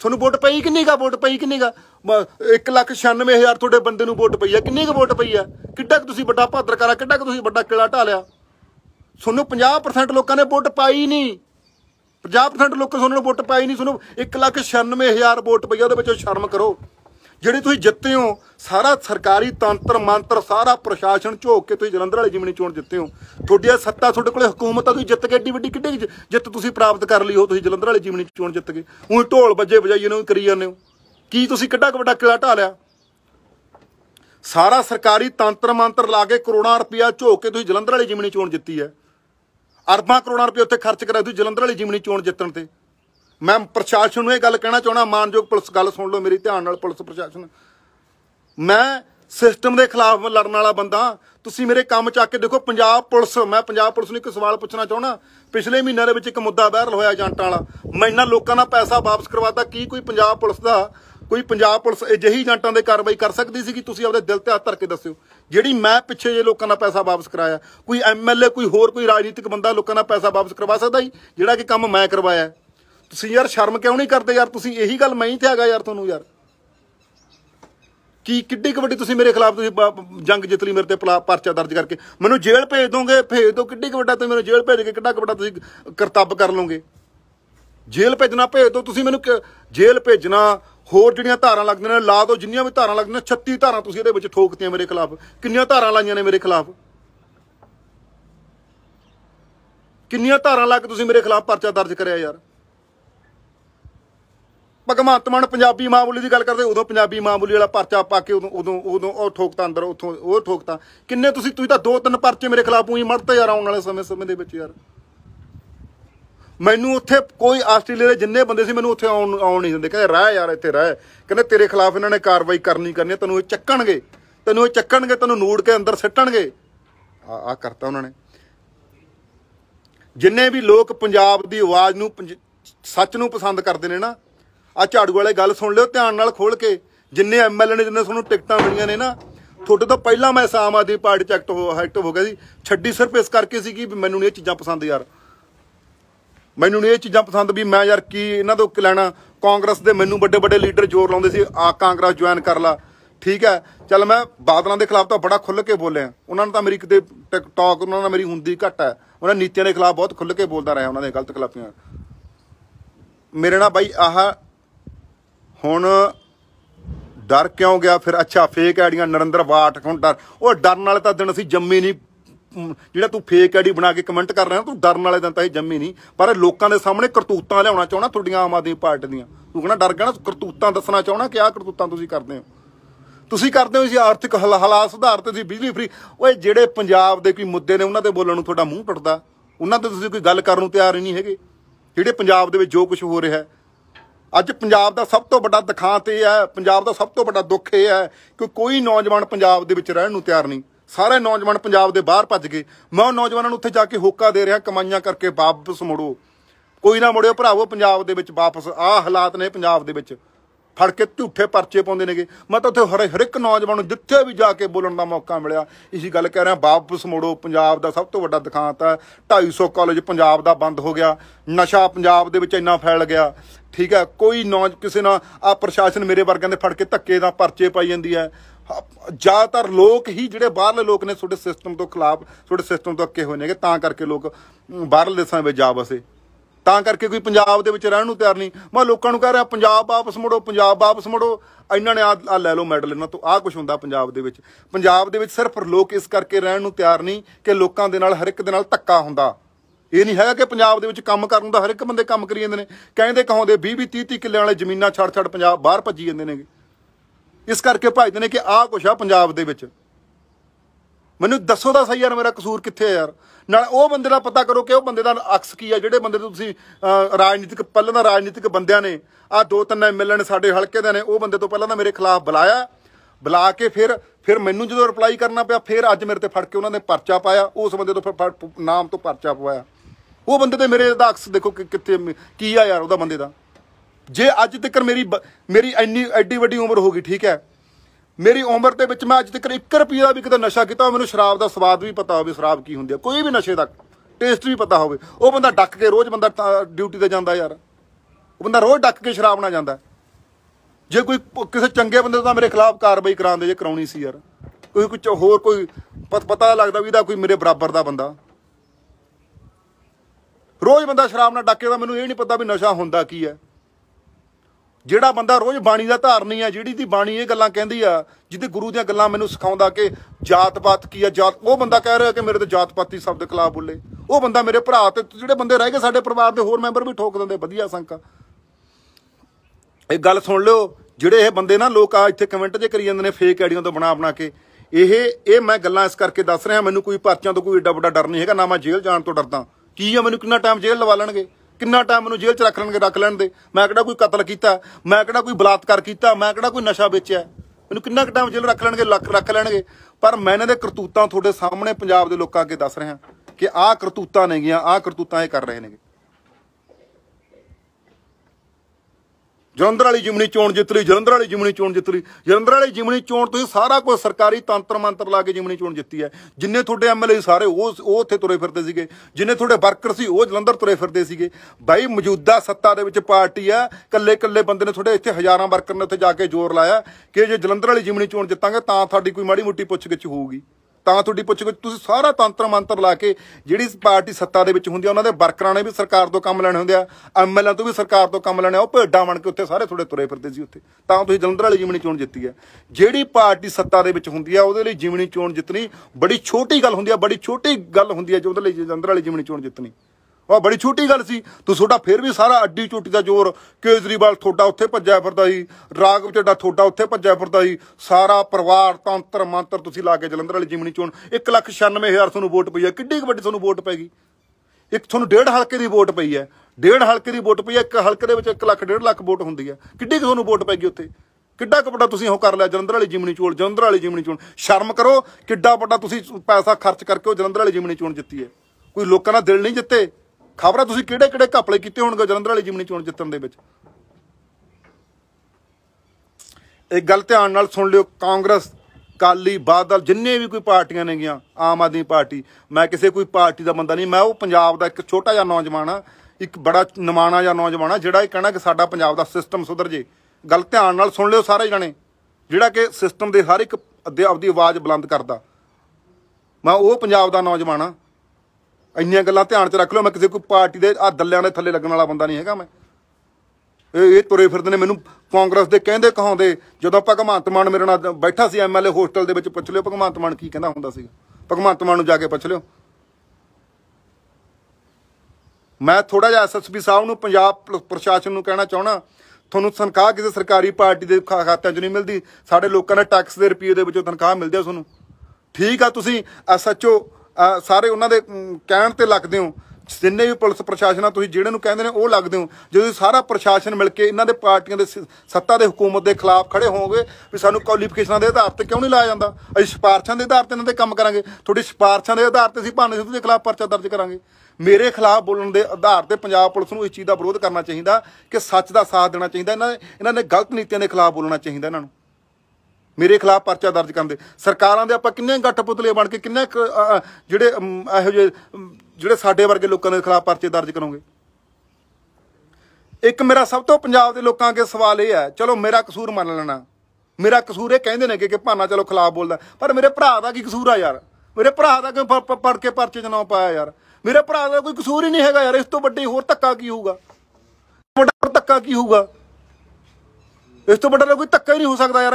ਤੁਹਾਨੂੰ ਵੋਟ ਪਈ ਕਿੰਨੀ ਕਾ ਵੋਟ ਪਈ ਕਿੰਨੀ ਕਾ 196000 ਤੁਹਾਡੇ ਬੰਦੇ ਨੂੰ ਵੋਟ ਪਈ ਆ ਕਿੰਨੀ ਕੁ ਵੋਟ ਪਈ ਆ ਕਿੱਡਾ ਕਿ ਤੁਸੀਂ ਵੱਡਾ ਭਾਦਰ ਕਰਾ ਕਿੱਡਾ ਕਿ ਤੁਸੀਂ ਵੱਡਾ ਕਿਲਾ ਢਾ ਲਿਆ ਤੁਹਾਨੂੰ 50% ਲੋਕਾਂ ਨੇ ਵੋਟ ਪਾਈ ਨਹੀਂ 50% ਲੋਕਾਂ ਤੁਹਾਨੂੰ ਵੋਟ ਪਾਈ ਨਹੀਂ ਤੁਹਾਨੂੰ 196000 ਵੋਟ ਪਈਆ ਉਹਦੇ ਵਿੱਚੋਂ ਸ਼ਰਮ ਕਰੋ ਜਿਹੜੇ ਤੁਸੀਂ ਜਿੱਤੇ ਹੋ ਸਾਰਾ ਸਰਕਾਰੀ ਤੰਤਰ ਮੰਤਰ ਸਾਰਾ ਪ੍ਰਸ਼ਾਸਨ ਝੋਕ ਕੇ ਤੁਸੀਂ ਜਲੰਧਰ ਵਾਲੀ ਜਿਮਣੀ ਚੋਣ ਜਿੱਤੇ ਹੋ ਤੁਹਾਡੀ ਸੱਤਾ ਤੁਹਾਡੇ ਕੋਲੇ ਹਕੂਮਤ ਆ ਤੁਸੀਂ ਜਿੱਤ ਕੇ ਏਡੀ ਵੱਡੀ ਕਿੱਡੀ ਜਿੱਤ ਤੁਸੀਂ ਪ੍ਰਾਪਤ ਕਰ ਲਈ ਹੋ ਤੁਸੀਂ ਜਲੰਧਰ ਵਾਲੀ ਜਿਮਣੀ ਚੋਣ ਜਿੱਤ ਕੇ ਉਹੀ ਢੋਲ ਵੱਜੇ ਵਜਾਈਏ ਨੂੰ ਕਰੀ ਜਾਂਦੇ ਹੋ ਕੀ ਤੁਸੀਂ ਕਿੱਡਾ ਵੱਡਾ ਕਿਲਾ ਢਾ ਲਿਆ ਸਾਰਾ ਸਰਕਾਰੀ ਤੰਤਰ ਮੰਤਰ ਲਾ ਕੇ ਕਰੋੜਾਂ ਰੁਪਇਆ ਝੋਕ ਕੇ ਤੁਸੀਂ ਜਲੰਧਰ ਵਾਲੀ ਜਿਮਣੀ ਚੋਣ ਜਿੱਤੀ ਹੈ ਅਰਬਾਂ ਕਰੋੜਾਂ ਰੁਪਏ ਉੱਥੇ ਖਰਚ ਕਰਾਇਆ ਤੁਸੀਂ ਜਲੰਧਰ ਵਾਲੀ ਜਿਮਣੀ ਚੋਣ ਜਿੱਤਣ ਤੇ ਮੈਂ ਪ੍ਰਸ਼ਾਸਨ ਨੂੰ ਇਹ ਗੱਲ ਕਹਿਣਾ ਚਾਹਣਾ ਮਾਨਯੋਗ ਪੁਲਿਸ ਗੱਲ ਸੁਣ ਲਓ ਮੇਰੀ ਧਿਆਨ ਨਾਲ ਪੁਲਿਸ ਪ੍ਰਸ਼ਾਸਨ ਮੈਂ ਸਿਸਟਮ ਦੇ ਖਿਲਾਫ ਲੜਨ ਵਾਲਾ ਬੰਦਾ ਤੁਸੀਂ ਮੇਰੇ ਕੰਮ ਚੱਕ ਕੇ ਦੇਖੋ ਪੰਜਾਬ ਪੁਲਿਸ ਮੈਂ ਪੰਜਾਬ ਪੁਲਿਸ ਨੂੰ ਇੱਕ ਸਵਾਲ ਪੁੱਛਣਾ ਚਾਹਣਾ ਪਿਛਲੇ ਮਹੀਨੇ ਦੇ ਵਿੱਚ ਇੱਕ ਮੁੱਦਾ ਵਾਇਰਲ ਹੋਇਆ ਏਜੰਟਾਂ ਵਾਲਾ ਮੈਂ ਇਹਨਾਂ ਲੋਕਾਂ ਦਾ ਪੈਸਾ ਵਾਪਸ ਕਰਵਾਤਾ ਕੀ ਕੋਈ ਪੰਜਾਬ ਪੁਲਿਸ ਦਾ ਕੋਈ ਪੰਜਾਬ ਪੁਲਿਸ ਅਜਿਹੀ ਏਜੰਟਾਂ ਦੇ ਕਾਰਵਾਈ ਕਰ ਸਕਦੀ ਸੀ ਕਿ ਤੁਸੀਂ ਆਪਣੇ ਦਿਲ ਤੇ ਹੱਥ ਧਰ ਕੇ ਦੱਸਿਓ ਜਿਹੜੀ ਮੈਂ ਪਿੱਛੇ ਜੇ ਲੋਕਾਂ ਦਾ ਪੈਸਾ ਵਾਪਸ ਕਰਾਇਆ ਕੋਈ ਐਮਐਲਏ ਕੋਈ ਹੋਰ ਕੋਈ ਰਾਜਨੀਤਿਕ ਬੰਦਾ ਲੋਕਾਂ ਦਾ ਪੈਸਾ ਵਾਪਸ ਕਰਵਾ ਸਕਦਾ ਹੀ ਜਿਹੜਾ ਕਿ ਕੰਮ ਮੈਂ ਕਰਵਾਇਆ ਤੁਸੀਂ ਯਾਰ ਸ਼ਰਮ ਕਿਉਂ ਨਹੀਂ ਕਰਦੇ ਯਾਰ ਤੁਸੀਂ ਇਹੀ ਗੱਲ ਮੈਂ ਹੀ ਤੇ ਹੈਗਾ ਯਾਰ ਤੁਹਾਨੂੰ ਯਾਰ ਕੀ ਕਿੱਡੀ ਕਬੱਡੀ ਤੁਸੀਂ ਮੇਰੇ ਖਿਲਾਫ ਤੁਸੀਂ ਜੰਗ ਜਿੱਤ ਲਈ ਮੇਰੇ ਤੇ ਪਰਚਾ ਦਰਜ ਕਰਕੇ ਮੈਨੂੰ ਜੇਲ੍ਹ ਭੇਜ ਦੋਗੇ ਭੇਜ ਦੋ ਕਿੱਡੀ ਕਬੱਡਾ ਤੇ ਮੈਨੂੰ ਜੇਲ੍ਹ ਭੇਜ ਕੇ ਕਿੱਡਾ ਕਬੱਡਾ ਤੁਸੀਂ ਕਰਤੱਵ ਕਰ ਲਓਗੇ ਜੇਲ੍ਹ ਭੇਜਣਾ ਭੇਜ ਦੋ ਤੁਸੀਂ ਮੈਨੂੰ ਜੇਲ੍ਹ ਭੇਜਣਾ ਹੋਰ ਜਿਹੜੀਆਂ ਧਾਰਾਂ ਲੱਗਦੀਆਂ ਨੇ ਲਾ ਦੋ ਜਿੰਨੀਆਂ ਵੀ ਧਾਰਾਂ ਲੱਗਦੀਆਂ 36 ਧਾਰਾਂ ਤੁਸੀਂ ਇਹਦੇ ਵਿੱਚ ਠੋਕਤੀਆਂ ਮੇਰੇ ਖਿਲਾਫ ਕਿੰਨੀਆਂ ਧਾਰਾਂ ਲਾਈਆਂ ਨੇ ਮੇਰੇ ਖਿਲਾਫ ਕਿੰਨੀਆਂ ਧਾਰਾਂ ਲਾ ਕੇ ਤੁਸੀਂ ਮੇਰੇ ਖਿਲਾਫ ਪਰਚਾ ਦਰਜ ਕਰਿਆ ਯਾਰ ਭਗਵੰਤ ਮਾਨ ਪੰਜਾਬੀ ਮਾਂ ਬੋਲੀ ਦੀ ਗੱਲ ਕਰਦੇ ਉਦੋਂ ਪੰਜਾਬੀ ਮਾਂ ਬੋਲੀ ਵਾਲਾ ਪਰਚਾ ਪਾ ਕੇ ਉਦੋਂ ਉਦੋਂ ਉਦੋਂ ਉਹ ਠੋਕਤਾ ਅੰਦਰ ਉੱਥੋਂ ਉਹ ਠੋਕਤਾ ਕਿੰਨੇ ਤੁਸੀਂ ਤੁਸੀਂ ਤਾਂ ਦੋ ਤਿੰਨ ਪਰਚੇ ਮੇਰੇ ਖਿਲਾਫ ਉਹੀ ਮੜਤੇ ਯਾਰ ਆਉਣ ਵਾਲੇ ਸਮੇਂ ਸਮੇਂ ਦੇ ਵਿੱਚ ਯਾਰ ਮੈਨੂੰ ਉੱਥੇ ਕੋਈ ਆਸਟ੍ਰੇਲੀਆ ਦੇ ਜਿੰਨੇ ਬੰਦੇ ਸੀ ਮੈਨੂੰ ਉੱਥੇ ਆਉਣ ਆਉਣ ਨਹੀਂ ਦਿੰਦੇ ਕਹਿੰਦੇ ਰਹਿ ਯਾਰ ਇੱਥੇ ਰਹਿ ਕਹਿੰਦੇ ਤੇਰੇ ਖਿਲਾਫ ਇਹਨਾਂ ਨੇ ਕਾਰਵਾਈ ਕਰਨੀ ਕਰਨੀ ਤੈਨੂੰ ਇਹ ਚੱਕਣਗੇ ਤੈਨੂੰ ਇਹ ਚੱਕਣਗੇ ਤੈਨੂੰ ਨੂੜ ਕੇ ਅੰਦਰ ਸਿੱਟਣਗੇ ਆ ਆ ਕਰਤਾ ਉਹਨਾਂ ਨੇ ਜਿੰਨੇ ਵੀ ਲੋਕ ਪੰਜਾਬ ਦੀ ਆਵਾਜ਼ ਨੂੰ ਸੱਚ ਨੂੰ ਪਸੰਦ ਕਰਦੇ ਨੇ ਨਾ ਆ ਝਾੜੂ ਵਾਲੇ ਗੱਲ ਸੁਣ ਲਿਓ ਧਿਆਨ ਨਾਲ ਖੋਲ ਕੇ ਜਿੰਨੇ ਐਮਐਲਏ ਨੇ ਜਿੰਨੇ ਤੁਹਾਨੂੰ ਟਿਕਟਾਂ ਮਿਲੀਆਂ ਨੇ ਨਾ ਤੁਹਾਡੇ ਤੋਂ ਪਹਿਲਾਂ ਮੈਂ ਸਾਮ ਆਦੀ ਪਾਰਟੀ ਚ ਹੋ ਐਕਟਿਵ ਹੋ ਗਿਆ ਸੀ ਛੱਡੀ ਸਿਰਫ ਇਸ ਕਰਕੇ ਸੀ ਕਿ ਮੈਨੂੰ ਇਹ ਚੀਜ਼ਾਂ ਪਸੰਦ ਯਾਰ ਮੈਨੂੰ ਇਹ ਚੀਜ਼ਾਂ ਪਸੰਦ ਵੀ ਮੈਂ ਯਾਰ ਕੀ ਇਹਨਾਂ ਤੋਂ ਲੈਣਾ ਕਾਂਗਰਸ ਦੇ ਮੈਨੂੰ ਵੱਡੇ ਵੱਡੇ ਲੀਡਰ ਜ਼ੋਰ ਲਾਉਂਦੇ ਸੀ ਆ ਕਾਂਗਰਸ ਜੁਆਇਨ ਕਰ ਲਾ ਠੀਕ ਹੈ ਚੱਲ ਮੈਂ ਬਾਦਲਾਂ ਦੇ ਖਿਲਾਫ ਤਾਂ ਬੜਾ ਖੁੱਲ ਕੇ ਬੋਲਿਆ ਉਹਨਾਂ ਨੂੰ ਤਾਂ ਮੇਰੀ ਕਿਤੇ ਟਿਕਟੌਕ ਉਹਨਾਂ ਨਾਲ ਮੇਰੀ ਹੁੰਦੀ ਘੱਟ ਹੈ ਉਹਨਾਂ ਨੀਤੀਆਂ ਦੇ ਖਿਲਾਫ ਬਹੁਤ ਖੁੱਲ ਕੇ ਬੋਲਦਾ ਰਿਹਾ ਉਹਨਾਂ ਦੇ ਗਲਤ ਖਿਲਾਫੀਆਂ ਮੇਰੇ ਨਾਲ ਬਾਈ ਆਹ ਹੁਣ ਡਰ ਕਿਉਂ ਗਿਆ ਫਿਰ ਅੱਛਾ ਫੇਕ ਆਈਡੀਆਂ ਨਰਿੰਦਰ ਬਾਟ ਹੁਣ ਡਰ ਉਹ ਡਰਨ ਵਾਲੇ ਤਾਂ ਦਿਨ ਅਸੀਂ ਜੰਮੇ ਨਹੀਂ ਜਿਹੜਾ ਤੂੰ ਫੇਕ ਆਈਡੀ ਬਣਾ ਕੇ ਕਮੈਂਟ ਕਰ ਰਿਹਾ ਤੂੰ ਡਰਨ ਵਾਲੇ ਦਿਨ ਤਾਂ ਇਹ ਜੰਮੀ ਨਹੀਂ ਪਰ ਲੋਕਾਂ ਦੇ ਸਾਹਮਣੇ ਕਰਤੂਤਾਂ ਲਿਆਉਣਾ ਚਾਹਣਾ ਤੁਹਾਡੀਆਂ ਆਮ ਆਦਮੀ ਪਾਰਟੀ ਦੀਆਂ ਤੂੰ ਕਹਿੰਦਾ ਡਰ ਗਿਆ ਨਾ ਕਰਤੂਤਾਂ ਦੱਸਣਾ ਚਾਹਣਾ ਕਿ ਆਹ ਕਰਤੂਤਾਂ ਤੁਸੀਂ ਕਰਦੇ ਹੋ ਤੁਸੀਂ ਕਰਦੇ ਹੋ ਜੀ ਆਰਥਿਕ ਹਾਲਾਤ ਸੁਧਾਰ ਤੇ ਜੀ ਬਿਜਲੀ ਫ੍ਰੀ ਓਏ ਜਿਹੜੇ ਪੰਜਾਬ ਦੇ ਕੋਈ ਮੁੱਦੇ ਨੇ ਉਹਨਾਂ ਤੇ ਬੋਲਣ ਨੂੰ ਤੁਹਾਡਾ ਮੂੰਹ ਟੁੱਟਦਾ ਉਹਨਾਂ ਤੇ ਤੁਸੀਂ ਕੋਈ ਗੱਲ ਕਰਨ ਨੂੰ ਤਿਆਰ ਹੀ ਨਹੀਂ ਹੈਗੇ ਜਿਹੜੇ ਪੰਜਾਬ ਦੇ ਵਿੱਚ ਜੋ ਕੁਝ ਹੋ ਰਿਹਾ ਅੱਜ ਪੰਜਾਬ ਦਾ ਸਭ ਤੋਂ ਵੱਡਾ ਦਿਖਾਂਤ ਇਹ ਹੈ ਪੰਜਾਬ ਦਾ ਸਭ ਤੋਂ ਵੱਡਾ ਦੁੱਖ ਇਹ ਹੈ ਕਿ ਕੋਈ ਨੌਜਵਾਨ ਪੰਜਾਬ ਦੇ ਵਿੱਚ ਰਹਿਣ ਨੂੰ ਤਿਆਰ ਨਹੀਂ ਸਾਰੇ ਨੌਜਵਾਨ ਪੰਜਾਬ ਦੇ ਬਾਹਰ ਭੱਜ ਗਏ ਮੈਂ ਉਹ ਨੌਜਵਾਨਾਂ ਨੂੰ ਉੱਥੇ ਜਾ ਕੇ ਹੋਕਾ ਦੇ ਰਿਹਾ ਕਮਾਈਆਂ ਕਰਕੇ ਵਾਪਸ ਮੁੜੋ ਕੋਈ ਨਾ ਮੁੜਿਓ ਭਰਾਵੋ ਪੰਜਾਬ ਦੇ ਵਿੱਚ ਵਾਪਸ ਆਹ ਹਾਲਾਤ ਨੇ ਪੰਜਾਬ ਦੇ ਵਿੱਚ ਫੜ ਕੇ ਝੂਠੇ ਪਰਚੇ ਪਾਉਂਦੇ ਨੇਗੇ ਮੈਂ ਤਾਂ ਉੱਥੇ ਹਰੇ ਹਰ ਇੱਕ ਨੌਜਵਾਨ ਨੂੰ ਜਿੱਥੇ ਵੀ ਜਾ ਕੇ ਬੋਲਣ ਦਾ ਮੌਕਾ ਮਿਲਿਆ ਇਸੇ ਗੱਲ ਕਹਿ ਰਿਹਾ ਵਾਪਸ ਮੁੜੋ ਪੰਜਾਬ ਦਾ ਸਭ ਤੋਂ ਵੱਡਾ ਦੁਖਾਂਤ ਹੈ 250 ਕਾਲਜ ਪੰਜਾਬ ਦਾ ਬੰਦ ਹੋ ਗਿਆ ਨਸ਼ਾ ਪੰਜਾਬ ਦੇ ਵਿੱਚ ਇੰਨਾ ਫੈਲ ਗਿਆ ਠੀਕ ਹੈ ਕੋਈ ਨੌਜ ਕਿਸੇ ਨਾਲ ਆ ਪ੍ਰਸ਼ਾਸਨ ਮੇਰੇ ਵਰਗਿਆਂ ਦੇ ਫੜ ਕੇ ਧੱਕੇ ਦਾ ਪਰਚੇ ਪਾਈ ਜਾਂਦੀ ਹੈ ਜ਼ਿਆਦਾਤਰ ਲੋਕ ਹੀ ਜਿਹੜੇ ਬਾਹਰਲੇ ਲੋਕ ਨੇ ਤੁਹਾਡੇ ਸਿਸਟਮ ਤੋਂ ਖਿਲਾਫ ਤੁਹਾਡੇ ਸਿਸਟਮ ਤੋਂ ਅੱਕੇ ਹੋਏ ਨੇਗੇ ਤਾਂ ਕਰਕੇ ਲੋਕ ਬਾਹਰਲੇ ਦੇਸ਼ਾਂ ਵਿੱਚ ਜਾ ਵਸੇ ਤਾਂ ਕਰਕੇ ਕੋਈ ਪੰਜਾਬ ਦੇ ਵਿੱਚ ਰਹਿਣ ਨੂੰ ਤਿਆਰ ਨਹੀਂ ਮੈਂ ਲੋਕਾਂ ਨੂੰ ਕਹਿ ਰਿਹਾ ਪੰਜਾਬ ਵਾਪਸ ਮੁੜੋ ਪੰਜਾਬ ਵਾਪਸ ਮੁੜੋ ਇਹਨਾਂ ਨੇ ਆ ਲੈ ਲਓ ਮੈਡਲ ਇਹਨਾਂ ਤੋਂ ਆ ਕੁਝ ਹੁੰਦਾ ਪੰਜਾਬ ਦੇ ਵਿੱਚ ਪੰਜਾਬ ਦੇ ਵਿੱਚ ਸਿਰਫ ਲੋਕ ਇਸ ਕਰਕੇ ਰਹਿਣ ਨੂੰ ਤਿਆਰ ਨਹੀਂ ਕਿ ਲੋਕਾਂ ਦੇ ਨਾਲ ਹਰ ਇੱਕ ਦੇ ਨਾਲ ਧੱਕਾ ਹੁੰਦਾ ਇਹ ਨਹੀਂ ਹੈਗਾ ਕਿ ਪੰਜਾਬ ਦੇ ਵਿੱਚ ਕੰਮ ਕਰਨ ਦਾ ਹਰ ਇੱਕ ਬੰਦੇ ਕੰਮ ਕਰੀ ਜਾਂਦੇ ਨੇ ਕਹਿੰਦੇ ਕਹਾਉਂਦੇ 20 20 30 30 ਕਿੱਲੇ ਵਾਲੇ ਜ਼ਮੀਨਾਂ ਛੱਡ ਛੱਡ ਪੰਜਾਬ ਬਾਹਰ ਭੱਜੀ ਜਾਂਦੇ ਨੇ ਇਸ ਕਰਕੇ ਭਜਦੇ ਨੇ ਕਿ ਆਹ ਕੁਛ ਆ ਪੰਜਾਬ ਦੇ ਵਿੱਚ ਮੈਨੂੰ ਦੱਸੋ ਤਾਂ ਸਹੀ ਯਾਰ ਮੇਰਾ ਕਸੂਰ ਕਿੱਥੇ ਆ ਯਾਰ ਨਾਲ ਉਹ ਬੰਦੇ ਦਾ ਪਤਾ ਕਰੋ ਕਿ ਉਹ ਬੰਦੇ ਦਾ ਅਕਸ ਕੀ ਆ ਜਿਹੜੇ ਬੰਦੇ ਤੋਂ ਤੁਸੀਂ ਰਾਜਨੀਤਿਕ ਪੱਲੇ ਦਾ ਰਾਜਨੀਤਿਕ ਬੰਦਿਆਂ ਨੇ ਆ ਦੋ ਤਿੰਨ ਮਿਲਣ ਸਾਡੇ ਹਲਕੇ ਦੇ ਨੇ ਉਹ ਬੰਦੇ ਤੋਂ ਪਹਿਲਾਂ ਦਾ ਮੇਰੇ ਖਿਲਾਫ ਬੁਲਾਇਆ ਬੁਲਾ ਕੇ ਫਿਰ ਫਿਰ ਮੈਨੂੰ ਜਦੋਂ ਰਿਪਲਾਈ ਕਰਨਾ ਪਿਆ ਫਿਰ ਅੱਜ ਮੇਰੇ ਤੇ ਫੜ ਕੇ ਉਹਨਾਂ ਨੇ ਪਰਚਾ ਪਾਇਆ ਉਸ ਬੰਦੇ ਤੋਂ ਫਿਰ ਨਾਮ ਤੋਂ ਪਰਚਾ ਪਵਾਇਆ ਉਹ ਬੰਦੇ ਤੇ ਮੇਰੇ ਦਾ ਅਕਸ ਦੇਖੋ ਕਿੱਥੇ ਕੀ ਆ ਯਾਰ ਉਹਦਾ ਬੰਦੇ ਦਾ ਜੇ ਅੱਜ ਤੱਕ ਮੇਰੀ ਮੇਰੀ ਇੰਨੀ ਐਡੀ ਵੱਡੀ ਉਮਰ ਹੋ ਗਈ ਠੀਕ ਹੈ ਮੇਰੀ ਉਮਰ ਦੇ ਵਿੱਚ ਮੈਂ ਅੱਜ ਤੱਕ 1 ਰੁਪਏ ਦਾ ਵੀ ਕਿਤੇ ਨਸ਼ਾ ਕੀਤਾ ਮੈਨੂੰ ਸ਼ਰਾਬ ਦਾ ਸਵਾਦ ਵੀ ਪਤਾ ਹੋਵੇ ਸ਼ਰਾਬ ਕੀ ਹੁੰਦੀ ਹੈ ਕੋਈ ਵੀ ਨਸ਼ੇ ਦਾ ਟੇਸਟ ਵੀ ਪਤਾ ਹੋਵੇ ਉਹ ਬੰਦਾ ਡੱਕ ਕੇ ਰੋਜ਼ ਬੰਦਾ ਡਿਊਟੀ ਤੇ ਜਾਂਦਾ ਯਾਰ ਉਹ ਬੰਦਾ ਰੋਜ਼ ਡੱਕ ਕੇ ਸ਼ਰਾਬ ਨਾਲ ਜਾਂਦਾ ਜੇ ਕੋਈ ਕਿਸੇ ਚੰਗੇ ਬੰਦੇ ਦਾ ਮੇਰੇ ਖਿਲਾਫ ਕਾਰਵਾਈ ਕਰਾਉਂਦੇ ਜੇ ਕਰਾਉਣੀ ਸੀ ਯਾਰ ਕੋਈ ਕੁਝ ਹੋਰ ਕੋਈ ਪਤਾ ਲੱਗਦਾ ਵੀ ਇਹਦਾ ਕੋਈ ਮੇਰੇ ਬਰਾਬਰ ਦਾ ਬੰਦਾ ਰੋਜ਼ ਬੰਦਾ ਸ਼ਰਾਬ ਨਾਲ ਡੱਕੇ ਦਾ ਮੈਨੂੰ ਇਹ ਨਹੀਂ ਪਤਾ ਵੀ ਨਸ਼ਾ ਹੁੰਦਾ ਕੀ ਹੈ ਜਿਹੜਾ ਬੰਦਾ ਰੋਜ਼ ਬਾਣੀ ਦਾ ਧਾਰਨੀ ਆ ਜਿਹੜੀ ਦੀ ਬਾਣੀ ਇਹ ਗੱਲਾਂ ਕਹਿੰਦੀ ਆ ਜਿਹਦੇ ਗੁਰੂ ਦੀਆਂ ਗੱਲਾਂ ਮੈਨੂੰ ਸਿਖਾਉਂਦਾ ਕਿ ਜਾਤ-ਪਾਤ ਕੀ ਆ ਜਾਤ ਉਹ ਬੰਦਾ ਕਹਿ ਰਿਹਾ ਕਿ ਮੇਰੇ ਤੇ ਜਾਤ-ਪਾਤੀ ਸ਼ਬਦ ਖਿਲਾਫ ਬੁੱਲੇ ਉਹ ਬੰਦਾ ਮੇਰੇ ਭਰਾ ਤੇ ਜਿਹੜੇ ਬੰਦੇ ਰਹਿ ਗਏ ਸਾਡੇ ਪਰਿਵਾਰ ਦੇ ਹੋਰ ਮੈਂਬਰ ਵੀ ਠੋਕ ਦਿੰਦੇ ਵਧੀਆ ਸੰਕਾ ਇਹ ਗੱਲ ਸੁਣ ਲਿਓ ਜਿਹੜੇ ਇਹ ਬੰਦੇ ਨਾ ਲੋਕ ਆ ਇੱਥੇ ਕਮੈਂਟ ਜੇ ਕਰੀ ਜਾਂਦੇ ਨੇ ਫੇਕ ਆਈਡੀਆਂ ਤੋਂ ਬਣਾ ਬਣਾ ਕੇ ਇਹ ਇਹ ਮੈਂ ਗੱਲਾਂ ਇਸ ਕਰਕੇ ਦੱਸ ਰਿਹਾ ਮੈਨੂੰ ਕੋਈ ਪਰਚਿਆਂ ਤੋਂ ਕੋਈ ਏਡਾ ਵੱਡਾ ਡਰ ਨਹੀਂ ਹੈਗਾ ਨਾ ਮੈਂ ਜੇਲ੍ਹ ਜਾਣ ਤੋਂ ਡਰਦਾ ਕੀ ਆ ਮੈਨੂੰ ਕਿੰਨਾ ਟਾਈਮ ਜੇਲ੍ਹ ਲਵਾ ਲੈਣਗੇ ਕਿੰਨਾ ਟਾਈਮ ਮੈਨੂੰ ਜੇਲ੍ਹ 'ਚ ਰੱਖ ਲੈਣਗੇ ਰੱਖ ਲੈਣ ਦੇ ਮੈਂ ਕਿਹੜਾ ਕੋਈ ਕਤਲ ਕੀਤਾ ਮੈਂ ਕਿਹੜਾ ਕੋਈ ਬਲਾਤਕਾਰ ਕੀਤਾ ਮੈਂ ਕਿਹੜਾ ਕੋਈ ਨਸ਼ਾ ਵੇਚਿਆ ਮੈਨੂੰ ਕਿੰਨਾ ਟਾਈਮ ਜੇਲ੍ਹ ਰੱਖ ਲੈਣਗੇ ਲੱਖ ਰੱਖ ਲੈਣਗੇ ਪਰ ਮੈਂ ਇਹਨਾਂ ਦੇ ਕਰਤੂਤਾਂ ਤੁਹਾਡੇ ਸਾਹਮਣੇ ਪੰਜਾਬ ਦੇ ਲੋਕਾਂ ਅੱਗੇ ਦੱਸ ਰਿਹਾ ਕਿ ਆਹ ਕਰਤੂਤਾਂ ਨੇਗੀਆਂ ਆਹ ਕਰਤੂਤਾਂ ਇਹ ਕਰ ਰਹੇ ਨੇਗੇ ਜਲੰਧਰ ਵਾਲੀ ਜਿਮਨੀ ਚੋਣ ਜਿੱਤ ਲਈ ਜਲੰਧਰ ਵਾਲੀ ਜਿਮਨੀ ਚੋਣ ਜਿੱਤ ਲਈ ਜਲੰਧਰ ਵਾਲੀ ਜਿਮਨੀ ਚੋਣ ਤੁਸੀਂ ਸਾਰਾ ਕੁਝ ਸਰਕਾਰੀ ਤੰਤਰ ਮੰਤਰ ਲਾ ਕੇ ਜਿਮਨੀ ਚੋਣ ਜਿੱਤੀ ਹੈ ਜਿੰਨੇ ਤੁਹਾਡੇ ਐਮਐਲਏ ਸਾਰੇ ਉਹ ਉਹ ਉੱਥੇ ਤੁਰੇ ਫਿਰਦੇ ਸੀਗੇ ਜਿੰਨੇ ਤੁਹਾਡੇ ਵਰਕਰ ਸੀ ਉਹ ਜਲੰਧਰ ਤੁਰੇ ਫਿਰਦੇ ਸੀਗੇ ਬਾਈ ਮੌਜੂਦਾ ਸੱਤਾ ਦੇ ਵਿੱਚ ਪਾਰਟੀ ਆ ਕੱਲੇ ਕੱਲੇ ਬੰਦੇ ਨੇ ਤੁਹਾਡੇ ਇੱਥੇ ਹਜ਼ਾਰਾਂ ਵਰਕਰ ਨੇ ਉੱਥੇ ਜਾ ਕੇ ਜ਼ੋਰ ਲਾਇਆ ਕਿ ਜੇ ਜਲੰਧਰ ਵਾਲੀ ਜਿਮਨੀ ਚੋਣ ਜਿੱਤਾਂਗੇ ਤਾਂ ਤੁਹਾਡੀ ਕੋਈ ਮਾੜੀ ਮੁੱਟੀ ਪੁੱਛਗਿੱਛ ਹੋਊਗੀ ਤਾਂ ਤੁਹਾਡੀ ਪੁੱਛ ਤੁਸੀਂ ਸਾਰਾ ਤੰਤਰ ਮੰਤਰ ਲਾ ਕੇ ਜਿਹੜੀ ਪਾਰਟੀ ਸੱਤਾ ਦੇ ਵਿੱਚ ਹੁੰਦੀ ਆ ਉਹਨਾਂ ਦੇ ਵਰਕਰਾਂ ਨੇ ਵੀ ਸਰਕਾਰ ਤੋਂ ਕੰਮ ਲੈਣੇ ਹੁੰਦੇ ਆ ਐਮਐਲਏ ਤੋਂ ਵੀ ਸਰਕਾਰ ਤੋਂ ਕੰਮ ਲੈਣੇ ਆ ਉਹ ਭੇਡਾਂ ਬਣ ਕੇ ਉੱਥੇ ਸਾਰੇ ਥੋੜੇ ਤੁਰੇ ਫਿਰਦੇ ਸੀ ਉੱਥੇ ਤਾਂ ਤੁਸੀਂ ਜਲੰਧਰ ਵਾਲੀ ਜਿਮਣੀ ਚੋਣ ਜਿੱਤੀ ਆ ਜਿਹੜੀ ਪਾਰਟੀ ਸੱਤਾ ਦੇ ਵਿੱਚ ਹੁੰਦੀ ਆ ਉਹਦੇ ਲਈ ਜਿਮਣੀ ਚੋਣ ਜਿੱਤਣੀ ਬੜੀ ਛੋਟੀ ਗੱਲ ਹੁੰਦੀ ਆ ਬੜੀ ਛੋਟੀ ਗੱਲ ਹੁੰਦੀ ਆ ਜੋ ਉਹਦੇ ਲਈ ਜਲੰਧਰ ਵਾਲੀ ਜਿਮਣੀ ਚੋਣ ਜਿੱਤਣੀ ਉਹ ਬੜੀ ਛੋਟੀ ਗੱਲ ਸੀ ਤੂੰ ਛੋਟਾ ਫਿਰ ਵੀ ਸਾਰਾ ਅੱਡੀ ਚੋਟੀ ਦਾ ਜ਼ੋਰ ਕੇਜਰੀਵਾਲ ਥੋੜਾ ਉੱਥੇ ਭੱਜਿਆ ਫਿਰਦਾ ਸੀ ਰਾਗਵ ਚੱਡਾ ਥੋੜਾ ਉੱਥੇ ਭੱਜਿਆ ਫਿਰਦਾ ਸੀ ਸਾਰਾ ਪਰਿਵਾਰ ਤੰਤਰ ਮੰਤਰ ਤੁਸੀਂ ਲਾ ਕੇ ਜਲੰਧਰ ਵਾਲੀ ਜਿਮਣੀ ਚੋਣ 196000 ਤੁਹਾਨੂੰ ਵੋਟ ਪਈ ਹੈ ਕਿੱਡੀ ਵੱਡੀ ਤੁਹਾਨੂੰ ਵੋਟ ਪੈ ਗਈ ਇੱਕ ਤੁਹਾਨੂੰ ਡੇਢ ਹਲਕੇ ਦੀ ਵੋਟ ਪਈ ਹੈ ਡੇਢ ਹਲਕੇ ਦੀ ਵੋਟ ਪਈ ਹੈ ਇੱਕ ਹਲਕੇ ਦੇ ਵਿੱਚ 1 ਲੱਖ ਡੇਢ ਲੱਖ ਵੋਟ ਹੁੰਦੀ ਹੈ ਕਿੱਡੀ ਕਿ ਤੁਹਾਨੂੰ ਵੋਟ ਪੈ ਗਈ ਉੱਥੇ ਕਿੱਡਾ ਕਪੜਾ ਤੁਸੀਂ ਉਹ ਕਰ ਲਿਆ ਜਲੰਧਰ ਵਾਲੀ ਜਿਮਣੀ ਚੋਣ ਜਲੰਧਰ ਵਾਲੀ ਜਿਮਣੀ ਚੋਣ ਸ਼ਰਮ ਕਰੋ ਕਿੱਡਾ ਵੱਡਾ ਤੁਸੀਂ ਪੈਸਾ ਖਰਚ ਕਰਕੇ ਉਹ ਜਲੰਧਰ ਵਾਲੀ ਜਿਮਣੀ ਚੋਣ ਜਿੱਤੀ ਹੈ ਕੋਈ ਲੋਕਾਂ ਦਾ ਦਿਲ ਨਹੀਂ ਜਿੱਤੇ ਖਬਰ ਹੈ ਤੁਸੀਂ ਕਿਹੜੇ ਕਿਹੜੇ ਘਪਲੇ ਕੀਤੇ ਹੋਣਗੇ ਜਲੰਧਰ ਵਾਲੀ ਜਿਮਨੀ ਚੋਣ ਜਿੱਤਣ ਦੇ ਵਿੱਚ ਇੱਕ ਗੱਲ ਧਿਆਨ ਨਾਲ ਸੁਣ ਲਿਓ ਕਾਂਗਰਸ ਕਾਲੀ ਬਾਦਲ ਜਿੰਨੇ ਵੀ ਕੋਈ ਪਾਰਟੀਆਂ ਨੇ ਗਿਆ ਆਮ ਆਦਮੀ ਪਾਰਟੀ ਮੈਂ ਕਿਸੇ ਕੋਈ ਪਾਰਟੀ ਦਾ ਬੰਦਾ ਨਹੀਂ ਮੈਂ ਉਹ ਪੰਜਾਬ ਦਾ ਇੱਕ ਛੋਟਾ ਜਿਹਾ ਨੌਜਵਾਨ ਆ ਇੱਕ ਬੜਾ ਨਿਮਾਣਾ ਜਿਹਾ ਨੌਜਵਾਨ ਆ ਜਿਹੜਾ ਇਹ ਕਹਿੰਦਾ ਕਿ ਸਾਡਾ ਪੰਜਾਬ ਦਾ ਸਿਸਟਮ ਸੁਧਰ ਜੇ ਗੱਲ ਧਿਆਨ ਨਾਲ ਸੁਣ ਲਿਓ ਸਾਰੇ ਜਣੇ ਜਿਹੜਾ ਕਿ ਸਿਸਟਮ ਦੇ ਹਰ ਇੱਕ ਅੱਧੇ ਆਪਦੀ ਆਵਾਜ਼ ਬੁਲੰਦ ਕਰਦਾ ਮੈਂ ਉਹ ਪੰਜਾਬ ਦਾ ਨੌਜਵਾਨ ਆ ਇੰਨੀਆਂ ਗੱਲਾਂ ਧਿਆਨ 'ਚ ਰੱਖ ਲਓ ਮੈਂ ਕਿਸੇ ਕੋਈ ਪਾਰਟੀ ਦੇ ਆ ਦੱਲਿਆਂ ਦੇ ਥੱਲੇ ਲੱਗਣ ਵਾਲਾ ਬੰਦਾ ਨਹੀਂ ਹੈਗਾ ਮੈਂ ਇਹ ਇਹ ਤੁਰੇ ਫਿਰਦੇ ਨੇ ਮੈਨੂੰ ਕਾਂਗਰਸ ਦੇ ਕਹਿੰਦੇ ਕਹਾਉਂਦੇ ਜਦੋਂ ਭਗਵੰਤ ਮਾਨ ਮੇਰੇ ਨਾਲ ਬੈਠਾ ਸੀ ਐਮਐਲਏ ਹੋਸਟਲ ਦੇ ਵਿੱਚ ਪੁੱਛ ਲਿਓ ਭਗਵੰਤ ਮਾਨ ਕੀ ਕਹਿੰਦਾ ਹੁੰਦਾ ਸੀ ਭਗਵੰਤ ਮਾਨ ਨੂੰ ਜਾ ਕੇ ਪੁੱਛ ਲਿਓ ਮੈਂ ਥੋੜਾ ਜਿਹਾ ਐਸਐਸਪੀ ਸਾਹਿਬ ਨੂੰ ਪੰਜਾਬ ਪ੍ਰਸ਼ਾਸਨ ਨੂੰ ਕਹਿਣਾ ਚਾਹਣਾ ਤੁਹਾਨੂੰ ਤਨਖਾਹ ਕਿਸੇ ਸਰਕਾਰੀ ਪਾਰਟੀ ਦੇ ਖਾਤਿਆਂ 'ਚ ਨਹੀਂ ਮਿਲਦੀ ਸਾਡੇ ਲੋਕਾਂ ਦੇ ਟੈਕਸ ਦੇ ਰੁਪਏ ਦੇ ਵਿੱਚੋਂ ਤਨਖਾਹ ਮਿਲਦੀ ਹੈ ਤੁਹਾਨੂੰ ਠੀਕ ਆ ਤੁਸੀਂ ਐਸਐਚਓ ਸਾਰੇ ਉਹਨਾਂ ਦੇ ਕਹਿਣ ਤੇ ਲੱਗਦੇ ਹੋ ਜਿੰਨੇ ਵੀ ਪੁਲਿਸ ਪ੍ਰਸ਼ਾਸਨਾਂ ਤੁਸੀਂ ਜਿਹੜੇ ਨੂੰ ਕਹਿੰਦੇ ਨੇ ਉਹ ਲੱਗਦੇ ਹੋ ਜਦੋਂ ਸਾਰਾ ਪ੍ਰਸ਼ਾਸਨ ਮਿਲ ਕੇ ਇਹਨਾਂ ਦੇ ਪਾਰਟੀਆਂ ਦੇ ਸੱਤਾ ਦੇ ਹਕੂਮਤ ਦੇ ਖਿਲਾਫ ਖੜੇ ਹੋਵੋਗੇ ਵੀ ਸਾਨੂੰ ਕੁਆਲੀਫਿਕੇਸ਼ਨਾਂ ਦੇ ਆਧਾਰ ਤੇ ਕਿਉਂ ਨਹੀਂ ਲਾਇਆ ਜਾਂਦਾ ਅਸੀਂ ਸਿਫਾਰਸ਼ਾਂ ਦੇ ਆਧਾਰ ਤੇ ਇਹਨਾਂ ਦੇ ਕੰਮ ਕਰਾਂਗੇ ਤੁਹਾਡੀ ਸਿਫਾਰਸ਼ਾਂ ਦੇ ਆਧਾਰ ਤੇ ਅਸੀਂ ਭਾਨੇ ਸਿੱਧੂ ਦੇ ਖਿਲਾਫ ਪਰਚਾ ਦਰਜ ਕਰਾਂਗੇ ਮੇਰੇ ਖਿਲਾਫ ਬੋਲਣ ਦੇ ਆਧਾਰ ਤੇ ਪੰਜਾਬ ਪੁਲਿਸ ਨੂੰ ਇਸ ਚੀਜ਼ ਦਾ ਵਿਰੋਧ ਕਰਨਾ ਚਾਹੀਦਾ ਕਿ ਸੱਚ ਦਾ ਸਾਥ ਦੇਣਾ ਚਾਹੀਦਾ ਇਹਨਾਂ ਨੇ ਇਹਨਾਂ ਨੇ ਗਲਤ ਨੀਤੀਆਂ ਦੇ ਖਿਲਾਫ ਬੋਲਣਾ ਚਾਹੀਦਾ ਇਹਨਾਂ ਨੂੰ ਮੇਰੇ ਖਿਲਾਫ ਪਰਚਾ ਦਰਜ ਕਰਨ ਦੇ ਸਰਕਾਰਾਂ ਦੇ ਆਪਾਂ ਕਿੰਨੇ ਗੱਟ ਪੁਤਲੇ ਬਣ ਕੇ ਕਿੰਨੇ ਜਿਹੜੇ ਇਹੋ ਜਿਹੇ ਜਿਹੜੇ ਸਾਡੇ ਵਰਗੇ ਲੋਕਾਂ ਦੇ ਖਿਲਾਫ ਪਰਚੇ ਦਰਜ ਕਰੋਗੇ ਇੱਕ ਮੇਰਾ ਸਭ ਤੋਂ ਪੰਜਾਬ ਦੇ ਲੋਕਾਂ ਅੱਗੇ ਸਵਾਲ ਇਹ ਹੈ ਚਲੋ ਮੇਰਾ ਕਸੂਰ ਮੰਨ ਲੈਣਾ ਮੇਰਾ ਕਸੂਰ ਇਹ ਕਹਿੰਦੇ ਨੇ ਕਿ ਭਾਨਾ ਚਲੋ ਖਿਲਾਫ ਬੋਲਦਾ ਪਰ ਮੇਰੇ ਭਰਾ ਦਾ ਕੀ ਕਸੂਰ ਆ ਯਾਰ ਮੇਰੇ ਭਰਾ ਦਾ ਕਿਉਂ ਪੜ ਕੇ ਪਰਚੇ 'ਚ ਨਾਮ ਪਾਇਆ ਯਾਰ ਮੇਰੇ ਭਰਾ ਦਾ ਕੋਈ ਕਸੂਰ ਹੀ ਨਹੀਂ ਹੈਗਾ ਯਾਰ ਇਸ ਤੋਂ ਵੱਡੀ ਹੋਰ ਧੱਕਾ ਕੀ ਹੋਊਗਾ ਵੱਡਾ ਧੱਕਾ ਕੀ ਹੋਊਗਾ ਇਸ ਤੋਂ ਵੱਡਾ ਕੋਈ ਧੱਕਾ ਹੀ ਨਹੀਂ ਹੋ ਸਕਦਾ ਯਾਰ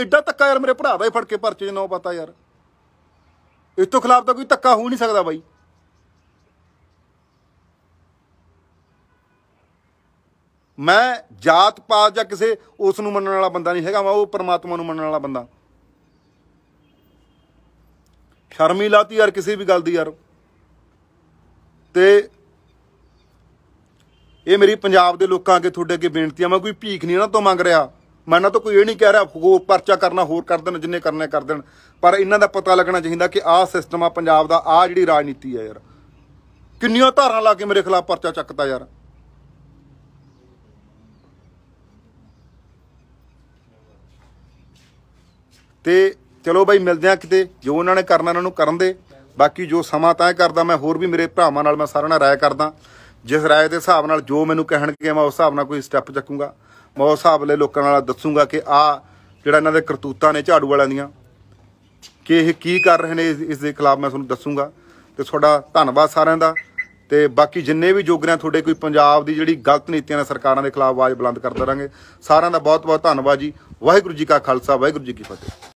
ਐਡਾ ਧੱਕਾ ਯਾਰ ਮੇਰੇ ਭਰਾ ਦਾ ਹੀ ਫੜ ਕੇ ਪਰਚੇ ਨੋ ਪਤਾ ਯਾਰ ਇਸ ਤੋਂ ਖਿਲਾਫ ਤਾਂ ਕੋਈ ਧੱਕਾ ਹੋ ਨਹੀਂ ਸਕਦਾ ਬਾਈ ਮੈਂ ਜਾਤ ਪਾਤ ਜਾਂ ਕਿਸੇ ਉਸ ਨੂੰ ਮੰਨਣ ਵਾਲਾ ਬੰਦਾ ਨਹੀਂ ਹੈਗਾ ਮੈਂ ਉਹ ਪਰਮਾਤਮਾ ਨੂੰ ਮੰਨਣ ਵਾਲਾ ਬੰਦਾ ਸ਼ਰਮੀ ਲਾਤੀ ਯਾਰ ਕਿਸੇ ਵੀ ਗੱਲ ਦੀ ਯਾਰ ਤੇ ਇਹ ਮੇਰੀ ਪੰਜਾਬ ਦੇ ਲੋਕਾਂ ਅੱਗੇ ਤੁਹਾਡੇ ਅੱਗੇ ਬੇਨਤੀ ਆ ਮੈਂ ਕੋਈ ਭੀਖ ਨਹੀਂ ਇਹਨਾਂ ਤੋਂ ਮੰਗ ਰਿਹਾ ਮੈਂ ਨਾ ਤੋਂ ਕੋਈ ਇਹ ਨਹੀਂ ਕਹਿ ਰਿਹਾ ਹੋਰ ਪਰਚਾ ਕਰਨਾ ਹੋਰ ਕਰ ਦੇਣ ਜਿੰਨੇ ਕਰਨੇ ਕਰ ਦੇਣ ਪਰ ਇਹਨਾਂ ਦਾ ਪਤਾ ਲੱਗਣਾ ਚਾਹੀਦਾ ਕਿ ਆਹ ਸਿਸਟਮ ਆ ਪੰਜਾਬ ਦਾ ਆਹ ਜਿਹੜੀ ਰਾਜਨੀਤੀ ਆ ਯਾਰ ਕਿੰਨੀਆਂ ਧਾਰਾਂ ਲਾ ਕੇ ਮੇਰੇ ਖਿਲਾਫ ਪਰਚਾ ਚੱਕਦਾ ਯਾਰ ਤੇ ਚਲੋ ਬਾਈ ਮਿਲਦੇ ਆ ਕਿਤੇ ਜੋ ਉਹਨਾਂ ਨੇ ਕਰਨਾ ਉਹਨਾਂ ਨੂੰ ਕਰਨ ਦੇ ਬਾਕੀ ਜੋ ਸਮਾਂ ਤੈਅ ਕਰਦਾ ਮੈਂ ਹੋਰ ਵੀ ਮੇਰੇ ਭਰਾਵਾਂ ਨਾਲ ਮੈਂ ਸਾਰਿਆਂ ਨਾਲ ਰਾਏ ਕਰਦਾ ਜਿਸ ਰਾਏ ਦੇ ਹਿਸਾਬ ਨਾਲ ਜੋ ਮੈਨੂੰ ਕਹਿਣਗੇ ਮੈਂ ਉਸ ਹਿਸਾਬ ਨਾਲ ਕੋਈ ਸਟੈਪ ਚੱਕੂਗਾ ਮੈਂ ਉਸ ਹਿਸਾਬ ਲਈ ਲੋਕਾਂ ਨਾਲ ਦੱਸੂਗਾ ਕਿ ਆ ਜਿਹੜਾ ਇਹਨਾਂ ਦੇ ਕਰਤੂਤਾਂ ਨੇ ਝਾੜੂ ਵਾਲਿਆਂ ਦੀਆਂ ਕਿ ਇਹ ਕੀ ਕਰ ਰਹੇ ਨੇ ਇਸ ਦੇ ਖਿਲਾਫ ਮੈਂ ਤੁਹਾਨੂੰ ਦੱਸੂਗਾ ਤੇ ਤੁਹਾਡਾ ਧੰਨਵਾਦ ਸਾਰਿਆਂ ਦਾ ਤੇ ਬਾਕੀ ਜਿੰਨੇ ਵੀ ਜੋਗਰਿਆਂ ਤੁਹਾਡੇ ਕੋਈ ਪੰਜਾਬ ਦੀ ਜਿਹੜੀ ਗਲਤ ਨੀਤੀਆਂ ਨਾਲ ਸਰਕਾਰਾਂ ਦੇ ਖਿਲਾਫ ਆਵਾਜ਼ ਬੁਲੰਦ ਕਰਦੇ ਰਾਂਗੇ ਸਾਰਿਆਂ ਦਾ ਬਹੁਤ ਬਹੁਤ ਧੰਨਵਾਦ ਜੀ ਵਾਹਿਗੁਰੂ ਜੀ ਕਾ ਖਾਲਸਾ ਵਾਹਿਗੁਰੂ ਜੀ ਕੀ ਫਤਿਹ